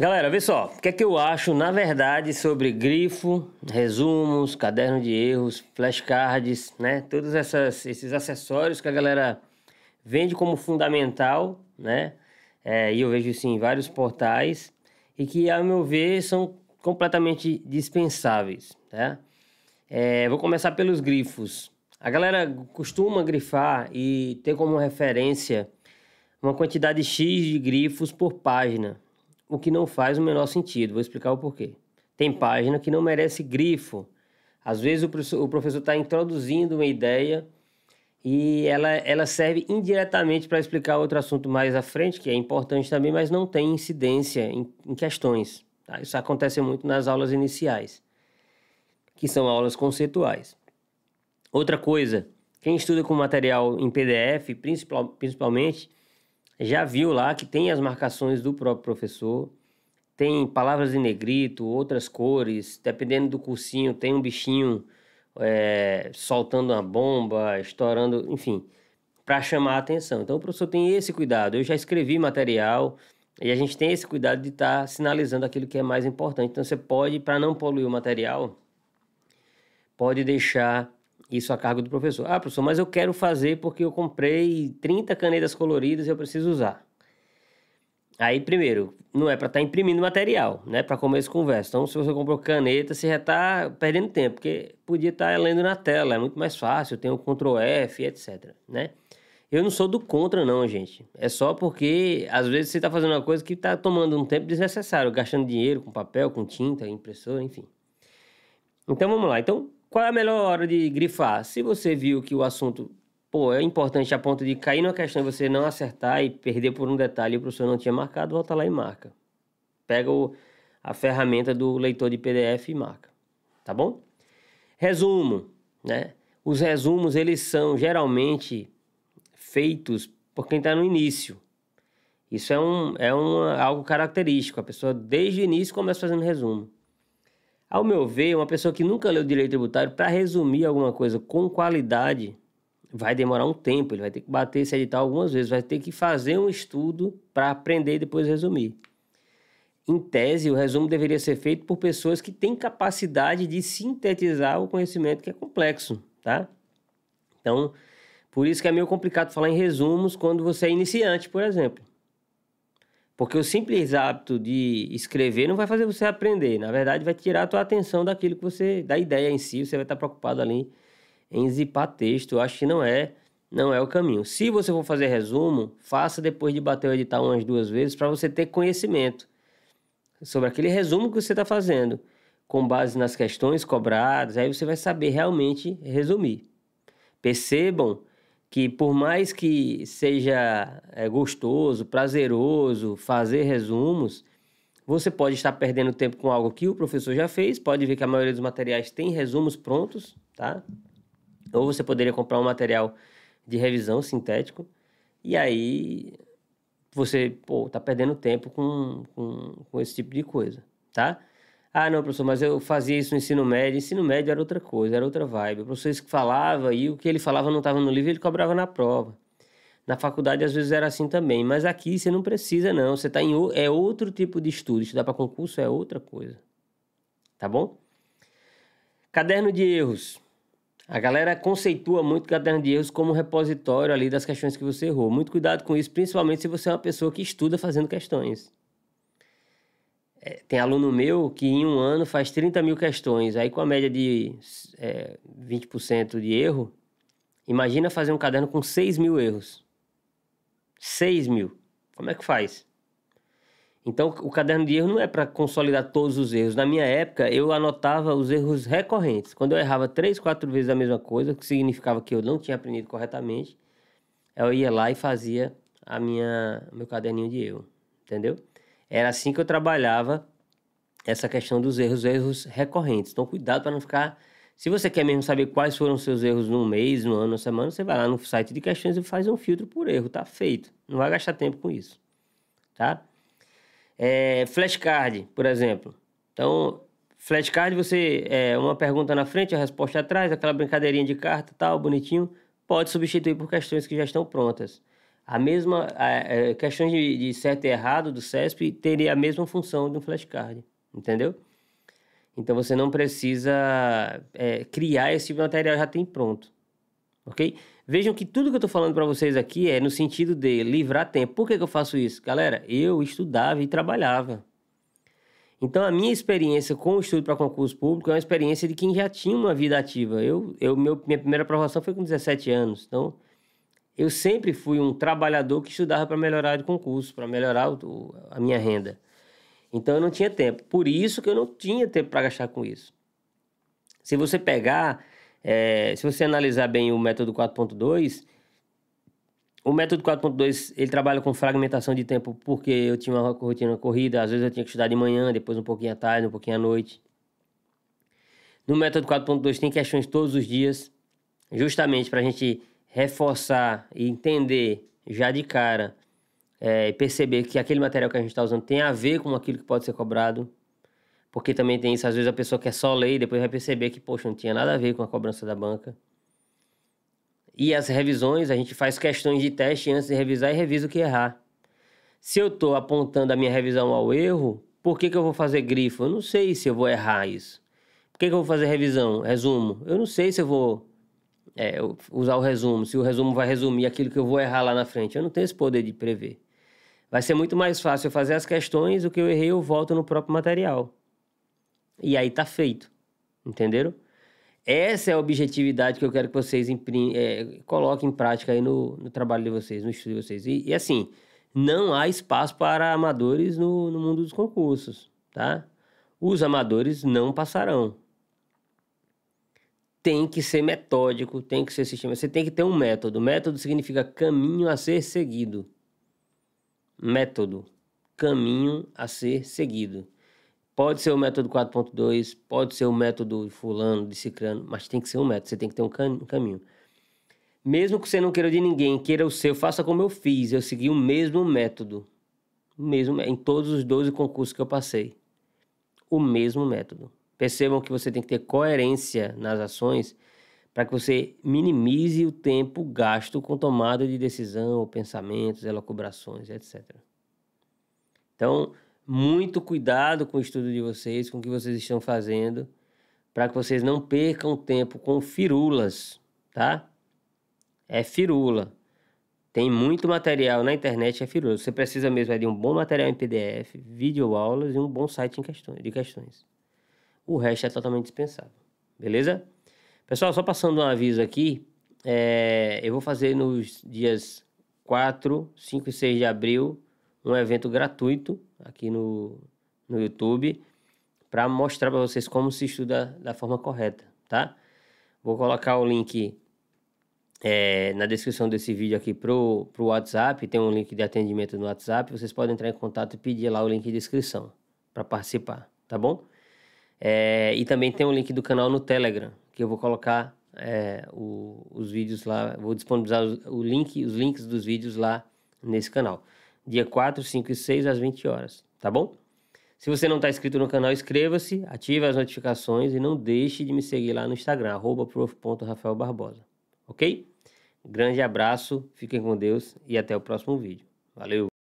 Galera, vê só, o que é que eu acho, na verdade, sobre grifo, resumos, caderno de erros, flashcards, né? Todos essas, esses acessórios que a galera vende como fundamental, né? É, e eu vejo isso em vários portais e que, a meu ver, são completamente dispensáveis, né? É, vou começar pelos grifos. A galera costuma grifar e ter como referência uma quantidade X de grifos por página, o que não faz o menor sentido. Vou explicar o porquê. Tem página que não merece grifo. Às vezes o professor está introduzindo uma ideia e ela, ela serve indiretamente para explicar outro assunto mais à frente, que é importante também, mas não tem incidência em, em questões. Tá? Isso acontece muito nas aulas iniciais, que são aulas conceituais. Outra coisa, quem estuda com material em PDF, principalmente, já viu lá que tem as marcações do próprio professor, tem palavras em negrito, outras cores, dependendo do cursinho, tem um bichinho é, soltando uma bomba, estourando, enfim, para chamar a atenção. Então o professor tem esse cuidado. Eu já escrevi material e a gente tem esse cuidado de estar tá sinalizando aquilo que é mais importante. Então você pode, para não poluir o material, pode deixar isso a cargo do professor. Ah, professor, mas eu quero fazer porque eu comprei 30 canetas coloridas e eu preciso usar. Aí, primeiro, não é para estar tá imprimindo material, né? Para começo de conversa. Então, se você comprou caneta, você já está perdendo tempo, porque podia estar tá lendo na tela, é muito mais fácil, tem o Ctrl F, etc, né? Eu não sou do contra, não, gente. É só porque, às vezes, você está fazendo uma coisa que está tomando um tempo desnecessário, gastando dinheiro com papel, com tinta, impressora, enfim. Então, vamos lá. Então, qual é a melhor hora de grifar? Se você viu que o assunto pô, é importante a ponto de cair numa questão e você não acertar e perder por um detalhe e o professor não tinha marcado, volta lá e marca. Pega o, a ferramenta do leitor de PDF e marca, tá bom? Resumo, né? Os resumos, eles são geralmente feitos por quem está no início. Isso é, um, é um algo característico. A pessoa, desde o início, começa fazendo resumo. Ao meu ver, uma pessoa que nunca leu direito tributário, para resumir alguma coisa com qualidade, vai demorar um tempo, ele vai ter que bater esse edital algumas vezes, vai ter que fazer um estudo para aprender e depois resumir. Em tese, o resumo deveria ser feito por pessoas que têm capacidade de sintetizar o conhecimento que é complexo, tá? Então, por isso que é meio complicado falar em resumos quando você é iniciante, por exemplo. Porque o simples hábito de escrever não vai fazer você aprender. Na verdade, vai tirar a tua atenção daquilo que você... Da ideia em si, você vai estar preocupado ali em zipar texto. Eu acho que não é, não é o caminho. Se você for fazer resumo, faça depois de bater o editar umas duas vezes para você ter conhecimento sobre aquele resumo que você está fazendo, com base nas questões cobradas, aí você vai saber realmente resumir. Percebam que por mais que seja é, gostoso, prazeroso fazer resumos, você pode estar perdendo tempo com algo que o professor já fez, pode ver que a maioria dos materiais tem resumos prontos, tá? Ou você poderia comprar um material de revisão sintético, e aí você, pô, tá perdendo tempo com, com, com esse tipo de coisa, tá? Ah, não, professor, mas eu fazia isso no ensino médio. Ensino médio era outra coisa, era outra vibe. O professor falava e o que ele falava não estava no livro, ele cobrava na prova. Na faculdade, às vezes, era assim também. Mas aqui você não precisa, não. Você está em é outro tipo de estudo. Estudar para concurso é outra coisa. Tá bom? Caderno de erros. A galera conceitua muito o caderno de erros como repositório ali das questões que você errou. Muito cuidado com isso, principalmente se você é uma pessoa que estuda fazendo questões. É, tem aluno meu que em um ano faz 30 mil questões, aí com a média de é, 20% de erro, imagina fazer um caderno com 6 mil erros. 6 mil. Como é que faz? Então, o caderno de erro não é para consolidar todos os erros. Na minha época, eu anotava os erros recorrentes. Quando eu errava três, quatro vezes a mesma coisa, que significava que eu não tinha aprendido corretamente, eu ia lá e fazia a minha meu caderninho de erro, entendeu? Era assim que eu trabalhava essa questão dos erros, erros recorrentes. Então, cuidado para não ficar. Se você quer mesmo saber quais foram seus erros num mês, no ano, na semana, você vai lá no site de questões e faz um filtro por erro, tá feito. Não vai gastar tempo com isso, tá? É, flashcard, por exemplo. Então, flashcard, você é uma pergunta na frente, a resposta atrás, aquela brincadeirinha de carta, tal, bonitinho, pode substituir por questões que já estão prontas a mesma a, a é, questão de, de, certo e errado do CESP teria a mesma função de um flashcard, entendeu? Então você não precisa é, criar esse tipo de material, já tem pronto, ok? Vejam que tudo que eu estou falando para vocês aqui é no sentido de livrar tempo. Por que, que eu faço isso? Galera, eu estudava e trabalhava. Então, a minha experiência com o estudo para concurso público é uma experiência de quem já tinha uma vida ativa. Eu, eu meu, minha primeira aprovação foi com 17 anos. Então, eu sempre fui um trabalhador que estudava para melhorar de concurso, para melhorar o, a minha renda. Então eu não tinha tempo. Por isso que eu não tinha tempo para gastar com isso. Se você pegar, é, se você analisar bem o método 4.2, o método 4.2 ele trabalha com fragmentação de tempo, porque eu tinha uma rotina corrida, às vezes eu tinha que estudar de manhã, depois um pouquinho à tarde, um pouquinho à noite. No método 4.2 tem questões todos os dias, justamente para a gente reforçar e entender já de cara é, e é, perceber que aquele material que a gente está usando tem a ver com aquilo que pode ser cobrado, porque também tem isso, às vezes a pessoa quer só ler e depois vai perceber que, poxa, não tinha nada a ver com a cobrança da banca. E as revisões, a gente faz questões de teste antes de revisar e revisa o que errar. Se eu estou apontando a minha revisão ao erro, por que, que eu vou fazer grifo? Eu não sei se eu vou errar isso. Por que, que eu vou fazer revisão? Resumo. Eu não sei se eu vou é, usar o resumo, se o resumo vai resumir aquilo que eu vou errar lá na frente. Eu não tenho esse poder de prever. Vai ser muito mais fácil eu fazer as questões, o que eu errei eu volto no próprio material. E aí tá feito. Entenderam? Essa é a objetividade que eu quero que vocês imprim, é, coloquem em prática aí no, no, trabalho de vocês, no estudo de vocês. E, e assim, não há espaço para amadores no, no mundo dos concursos, tá? Os amadores não passarão tem que ser metódico, tem que ser sistema. Você tem que ter um método. Método significa caminho a ser seguido. Método, caminho a ser seguido. Pode ser o método 4.2, pode ser o método fulano, de ciclano, mas tem que ser um método, você tem que ter um caminho. Mesmo que você não queira de ninguém, queira o seu, faça como eu fiz, eu segui o mesmo método. O mesmo, em todos os 12 concursos que eu passei. O mesmo método. Percebam que você tem que ter coerência nas ações para que você minimize o tempo gasto com tomada de decisão, pensamentos, elocubrações, etc. Então, muito cuidado com o estudo de vocês, com o que vocês estão fazendo, para que vocês não percam tempo com firulas, tá? É firula. Tem muito material na internet, é firula. Você precisa mesmo é de um bom material em PDF, vídeo aulas e um bom site em questões, de questões o resto é totalmente dispensável. Beleza? Pessoal, só passando um aviso aqui, é, eu vou fazer nos dias 4, 5 e 6 de abril um evento gratuito aqui no, no YouTube para mostrar para vocês como se estuda da forma correta, tá? Vou colocar o link é, na descrição desse vídeo aqui pro, pro WhatsApp, tem um link de atendimento no WhatsApp, vocês podem entrar em contato e pedir lá o link de inscrição para participar, tá bom? É, e também tem um link do canal no Telegram, que eu vou colocar é, o, os vídeos lá, vou disponibilizar o, o link, os links dos vídeos lá nesse canal. Dia 4, 5 e 6 às 20 horas, tá bom? Se você não está inscrito no canal, inscreva-se, ative as notificações e não deixe de me seguir lá no Instagram, prof.rafaelbarbosa, ok? Grande abraço, fiquem com Deus e até o próximo vídeo. Valeu!